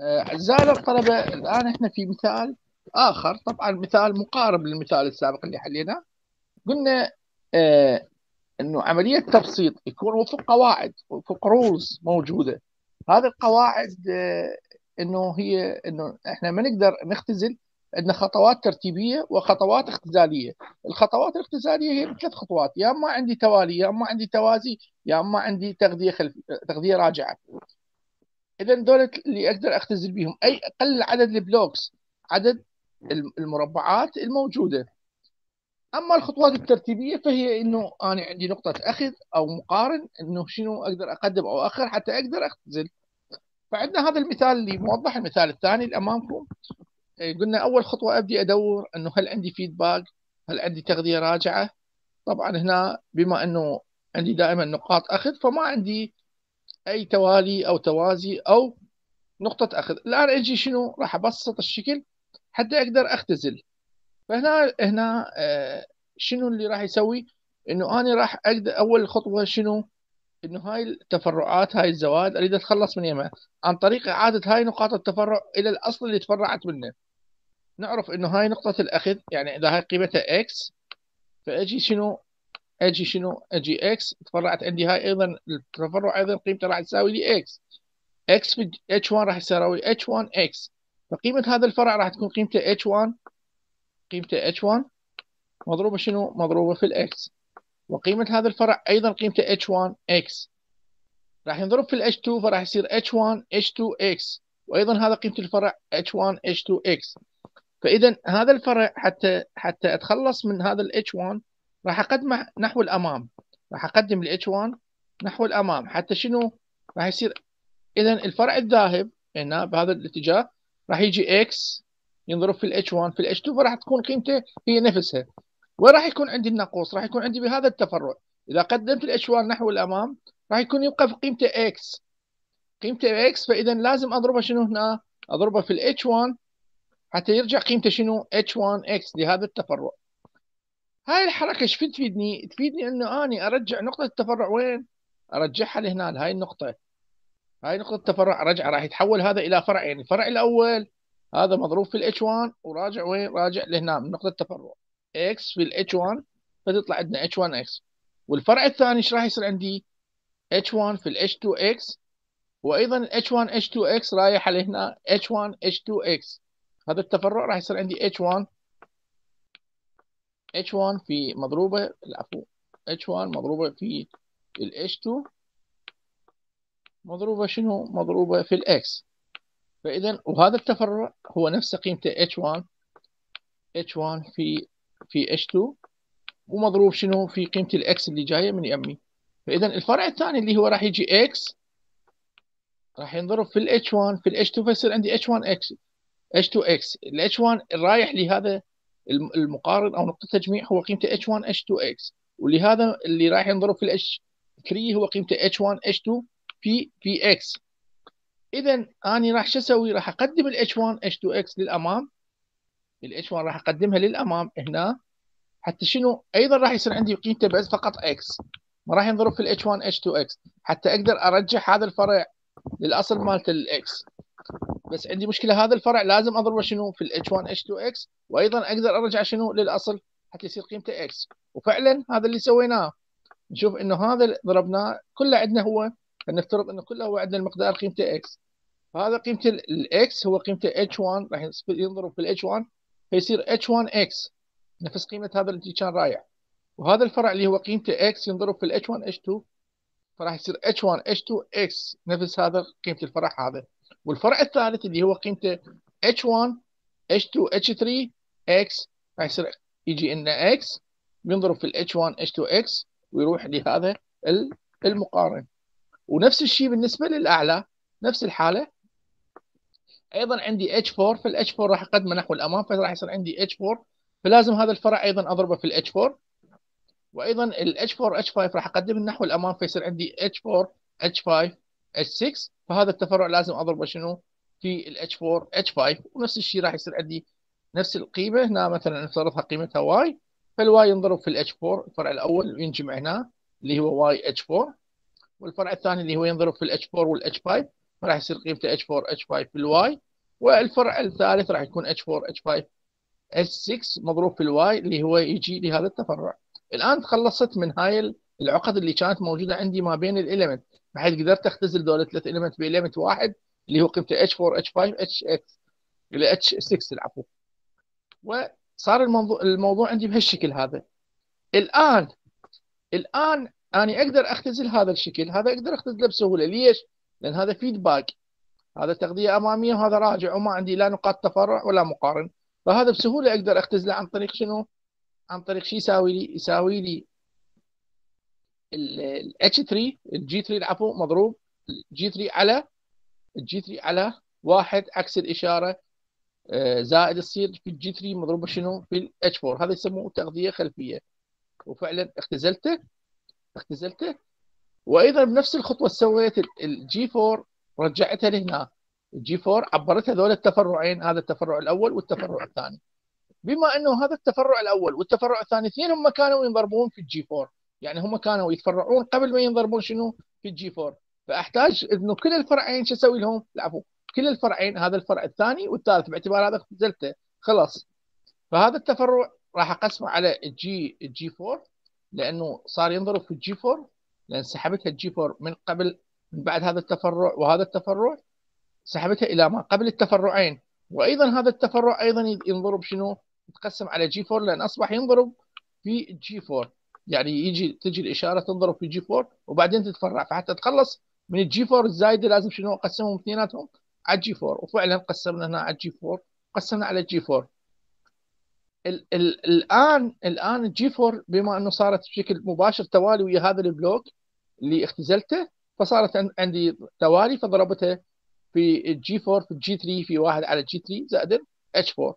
اعزائي آه، الطلبه الان احنا في مثال اخر طبعا مثال مقارب للمثال السابق اللي حليناه قلنا آه، انه عمليه تبسيط يكون وفق قواعد وفق رولز موجوده هذه القواعد آه، انه هي انه احنا ما نقدر نختزل عندنا خطوات ترتيبيه وخطوات اختزاليه، الخطوات الاختزاليه هي ثلاث خطوات يا اما عندي توالي يا اما عندي توازي يا اما عندي تغذيه خلفية تغذيه راجعه. اذا دول اللي اقدر اختزل بهم اي اقل عدد البلوكس عدد المربعات الموجوده اما الخطوات الترتيبيه فهي انه انا عندي نقطه اخذ او مقارن انه شنو اقدر اقدم او اخر حتى اقدر اختزل فعندنا هذا المثال اللي موضح المثال الثاني اللي امامكم إيه، قلنا اول خطوه ابدي ادور انه هل عندي فيدباك هل عندي تغذيه راجعه طبعا هنا بما انه عندي دائما نقاط اخذ فما عندي أي توالي أو توازي أو نقطة أخذ الآن أجي شنو راح أبسط الشكل حتى أقدر أختزل فهنا هنا آه، شنو اللي راح يسوي انه انا راح اقدر اول خطوه شنو انه هاي التفرعات هاي الزوائد اريد اتخلص من يمها عن طريق اعاده هاي نقاط التفرع الى الاصل اللي تفرعت منه نعرف انه هاي نقطه الاخذ يعني اذا هاي قيمتها اكس فاجي شنو اجي شنو اجي اكس تفرعت عندي هاي ايضا التفرع ايضا قيمته راح تساوي لي اكس اكس في اتش 1 راح تساوي اتش 1 اكس فقيمه هذا الفرع راح تكون قيمته اتش 1 قيمته اتش 1 مضروبه شنو مضروبه في الاكس وقيمه هذا الفرع ايضا قيمته اتش 1 اكس راح ينضرب في الاتش 2 فراح يصير اتش 1 اتش 2 اكس وايضا هذا قيمه الفرع اتش 1 اتش 2 اكس فاذا هذا الفرع حتى حتى اتخلص من هذا الاتش 1 راح أقدمه نحو الأمام راح أقدم ال H1 نحو الأمام حتى شنو راح يصير إذا الفرع الذاهب هنا بهذا الاتجاه راح يجي X ينضرب في ال H1 في ال H2 فراح تكون قيمته هي نفسها وراح يكون عندي النقوص راح يكون عندي بهذا التفرع إذا قدمت ال H1 نحو الأمام راح يكون يبقى في قيمته X قيمته X فإذا لازم اضربه شنو هنا اضربه في ال H1 حتى يرجع قيمته شنو H1X لهذا التفرع هاي الحركه ايش تفيدني؟ تفيدني انه اني ارجع نقطه التفرع وين؟ ارجعها لهنا هاي النقطه هاي نقطه التفرع رجع راح يتحول هذا الى فرع يعني الفرع الاول هذا مضروب في الاتش 1 وراجع وين؟ راجع لهنا من نقطه التفرع اكس في الاتش 1 فتطلع عندنا اتش 1 اكس والفرع الثاني ايش راح يصير عندي؟ اتش 1 في الاتش 2 اكس وايضا الاتش 1 اتش 2 اكس رايح لهنا اتش 1 اتش 2 اكس هذا التفرع راح يصير عندي اتش 1 H1 في مضروبة العفو H1 مضروبة في ال H2 مضروبة شنو مضروبة في الإكس فإذا وهذا التفرع هو نفس قيمته H1 H1 في في H2 ومضروب شنو في قيمة الإكس اللي جاية من يمي فإذا الفرع الثاني اللي هو راح يجي X راح ينضرب في ال H1 في ال H2 فيصير عندي H1X H2X ال H1 رايح لهذا المقارن او نقطه التجميع هو قيمته H1 H2X ولهذا اللي رايح ينضرب في h 3 هو قيمته H1 H2 P PX اذا انا راح شو اسوي راح اقدم ال H1 H2X للامام ال H1 راح اقدمها للامام هنا حتى شنو ايضا راح يصير عندي قيمته بس فقط X ما راح ينضرب في ال H1 H2X حتى اقدر ارجع هذا الفرع للاصل مالت ال X بس عندي مشكله هذا الفرع لازم اضربه شنو في الاتش 1 اتش 2 اكس وايضا اقدر ارجع شنو للاصل حتى يصير قيمته اكس وفعلا هذا اللي سويناه نشوف انه هذا ضربناه كله عندنا هو نفترض انه كله هو عندنا المقدار قيمته اكس فهذا قيمته الاكس هو قيمته اتش 1 راح ينضرب في الاتش 1 فيصير اتش 1 اكس نفس قيمه هذا اللي كان رايع وهذا الفرع اللي هو قيمته اكس ينضرب في الاتش 1 اتش 2 فراح يصير اتش 1 اتش 2 اكس نفس هذا قيمه الفرع هذا والفرع الثالث اللي هو قيمته H1 H2 H3 X فيصير يجي لنا X بينضرب في ال H1 H2 X ويروح لهذا المقارن ونفس الشيء بالنسبة للأعلى نفس الحالة أيضا عندي H4 فال H4 راح أقدمه نحو الأمام فراح يصير عندي H4 فلازم هذا الفرع أيضا أضربه في ال H4 وأيضا ال H4 H5 راح أقدمه نحو الأمام فيصير عندي H4 H5 H6 فهذا التفرع لازم اضربه شنو في ال H4 H5 ونفس الشيء راح يصير عندي نفس القيمه هنا مثلا نفترضها قيمتها واي فالواي ينضرب في ال H4 الفرع الاول وينجمع هنا اللي هو واي H4 والفرع الثاني اللي هو ينضرب في ال H4 وال H5 فراح يصير قيمته H4 H5 في الواي والفرع الثالث راح يكون H4 H5 s 6 مضروب في الواي اللي هو يجي لهذا التفرع الان تخلصت من هاي العقد اللي كانت موجوده عندي ما بين الاليمنت بحيث قدرت اختزل دول الثلاث اليمنت باليمنت واحد اللي هو قيمته H4 H5 HX الى H6 العفو وصار الموضوع الموضوع عندي بهالشكل هذا الان الان انا اقدر اختزل هذا الشكل هذا اقدر اختزله بسهوله ليش؟ لان هذا فيدباك هذا تغذيه اماميه وهذا راجع وما عندي لا نقاط تفرع ولا مقارن فهذا بسهوله اقدر اختزله عن طريق شنو؟ عن طريق شو يساوي لي؟ يساوي لي ال H3 الجي 3 العفو مضروب جي 3 على الجي 3 على واحد عكس الاشاره آه، زائد يصير في الجي 3 مضروب شنو في الاتش 4 هذا يسموه تغذيه خلفيه وفعلا اختزلته اختزلته وايضا بنفس الخطوه سويت الجي 4 رجعتها لهنا الجي 4 عبرت هذول التفرعين هذا التفرع الاول والتفرع الثاني بما انه هذا التفرع الاول والتفرع الثاني اثنين هم كانوا ينضربون في الجي 4 يعني هم كانوا يتفرعون قبل ما ينضربون شنو في الجي 4 فاحتاج انه كل الفرعين شو اسوي لهم؟ العفو كل الفرعين هذا الفرع الثاني والثالث باعتبار هذا دلتا خلاص فهذا التفرع راح اقسمه على الجي الجي 4 لانه صار ينضرب في الجي 4 لان سحبتها الجي 4 من قبل من بعد هذا التفرع وهذا التفرع سحبتها الى ما قبل التفرعين وايضا هذا التفرع ايضا ينضرب شنو؟ يتقسم على جي 4 لان اصبح ينضرب في جي 4 يعني يجي تجي الاشاره تنضرب في جي 4 وبعدين تتفرع فحتى تخلص من الجي 4 الزايده لازم شنو اقسمهم اثنيناتهم على الجي 4 وفعلا قسمنا هنا على الجي 4 قسمنا على الجي 4 الان الان الجي 4 بما انه صارت بشكل مباشر توالي ويا هذا البلوك اللي اختزلته فصارت عندي توالي فضربتها في الجي 4 في الجي 3 في واحد على الجي 3 زائد اتش 4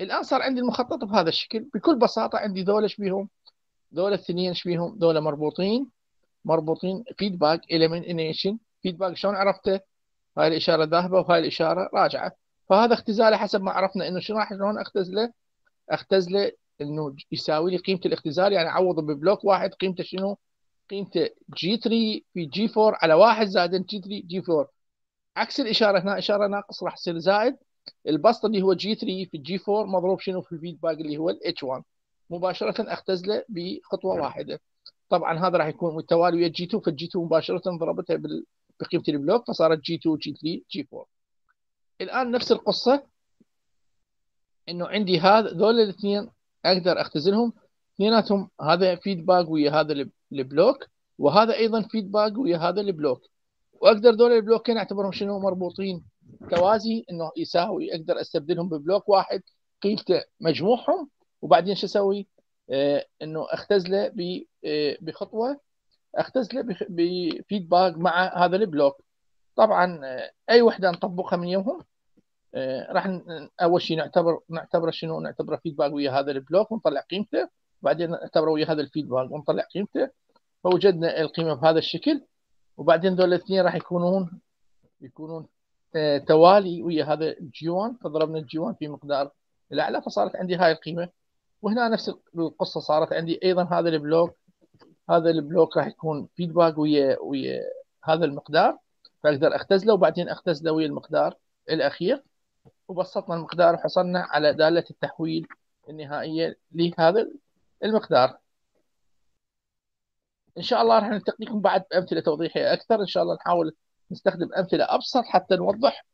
الان صار عندي المخطط بهذا الشكل بكل بساطه عندي ذول ايش بيهم دول الاثنين ايش بيهم؟ دول مربوطين مربوطين فيدباك اليمينيشن فيدباك شلون عرفته؟ هاي الاشاره ذاهبه وهاي الاشاره راجعه فهذا اختزاله حسب ما عرفنا انه شنو راح شلون اختزله؟ اختزله انه يساوي لي قيمه الاختزال يعني اعوضه ببلوك واحد قيمته شنو؟ قيمته جي 3 في جي 4 على واحد زائد جي 3 جي 4 عكس الاشاره هنا اشاره ناقص راح يصير زائد البسط اللي هو جي 3 في جي 4 مضروب شنو في الفيدباك اللي هو الاتش 1 مباشره اختزله بخطوه نعم. واحده طبعا هذا راح يكون متوالي ويا جي 2 فالجي 2 مباشره ضربتها بقيمه البلوك فصارت جي 2 جي 3 جي 4 الان نفس القصه انه عندي هذا ذول الاثنين اقدر اختزلهم اثنيناتهم هذا فيدباك ويا هذا البلوك وهذا ايضا فيدباك ويا هذا البلوك واقدر ذول البلوكين اعتبرهم شنو مربوطين توازي انه يساوي اقدر استبدلهم ببلوك واحد قيمته مجموعهم وبعدين شو اسوي؟ آه، انه اختزله آه، بخطوه اختزله بفيدباك مع هذا البلوك طبعا آه، اي وحده نطبقها من يومهم راح اول شيء نعتبر نعتبره شنو نعتبره فيدباك ويا هذا البلوك ونطلع قيمته وبعدين نعتبره ويا هذا الفيدباك ونطلع قيمته فوجدنا القيمه بهذا الشكل وبعدين ذول الاثنين راح يكونون يكونون توالي ويا هذا الجيوان فضربنا الجيوان في مقدار الاعلى فصارت عندي هاي القيمه وهنا نفس القصه صارت عندي ايضا هذا البلوك هذا البلوك راح يكون فيدباك ويا ويا هذا المقدار فاقدر اختزله وبعدين اختزله ويا المقدار الاخير وبسطنا المقدار وحصلنا على داله التحويل النهائيه لهذا المقدار ان شاء الله راح نلتقي لكم بعد بامثله توضيحيه اكثر ان شاء الله نحاول نستخدم امثله ابسط حتى نوضح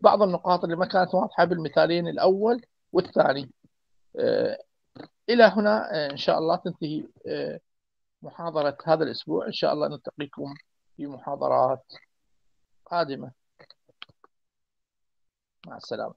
بعض النقاط اللي ما كانت واضحه بالمثالين الاول والثاني آه، إلى هنا آه، إن شاء الله تنتهي آه، محاضرة هذا الأسبوع إن شاء الله نلتقيكم في محاضرات قادمة مع السلامة